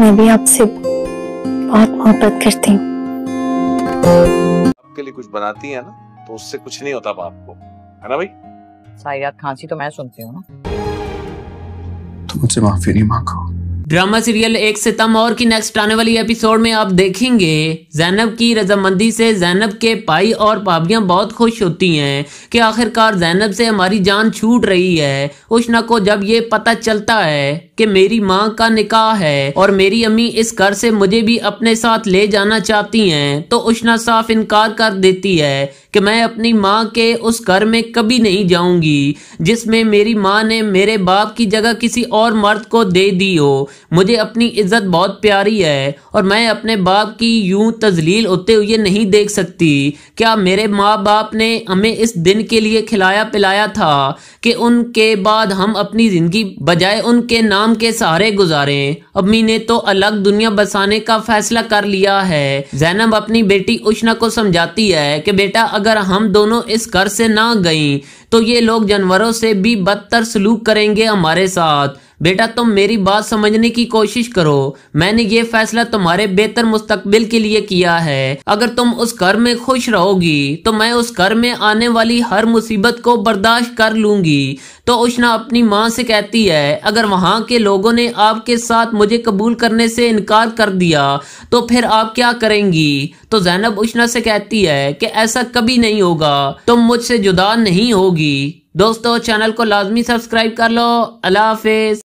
मैं भी आपसे बहुत मोहब्बत करती हूँ आपके लिए कुछ बनाती है ना तो उससे कुछ नहीं होता बाप को है ना भाई सारी रात खांसी तो मैं सुनती हूँ ना तो मुझसे माफी नहीं मांगो ड्रामा सीरियल एक सितम और की नेक्स्ट आने वाली एपिसोड में आप देखेंगे जैनब की रजामंदी से जैनब के पाई और पाबियां बहुत खुश होती हैं कि आखिरकार जैनब से हमारी जान छूट रही है उष्णा को जब ये पता चलता है कि मेरी माँ का निकाह है और मेरी अम्मी इस घर से मुझे भी अपने साथ ले जाना चाहती हैं तो उष्णा साफ इनकार कर देती है कि मैं अपनी माँ के उस घर में कभी नहीं जाऊंगी जिसमें मेरी माँ ने मेरे बाप की जगह किसी और मर्द को दे दी हो मुझे अपनी इज्जत बहुत प्यारी है और मैं अपने बाप की यूं तजलील होते हुए नहीं देख सकती क्या मेरे माँ बाप ने हमें इस दिन के लिए खिलाया पिलाया था कि उनके बाद हम अपनी ज़िंदगी बजाय उनके नाम के सहारे गुजारें अम्मी ने तो अलग दुनिया बसाने का फैसला कर लिया है जैनब अपनी बेटी उष्णा को समझाती है कि बेटा अगर हम दोनों इस घर से ना गई तो ये लोग जानवरों से भी बदतर सलूक करेंगे हमारे साथ बेटा तुम मेरी बात समझने की कोशिश करो मैंने ये फैसला तुम्हारे बेहतर मुस्तकबिल के लिए किया है अगर तुम उस घर में खुश रहोगी तो मैं उस घर में आने वाली हर मुसीबत को बर्दाश्त कर लूंगी तो उष्णा अपनी माँ से कहती है अगर वहाँ के लोगों ने आपके साथ मुझे कबूल करने से इनकार कर दिया तो फिर आप क्या करेंगी तो जैनब उष्णा से कहती है कि ऐसा कभी नहीं होगा तुम मुझसे जुदा नहीं होगी दोस्तों चैनल को लाजमी सब्सक्राइब कर लो अल्लाह हाफिज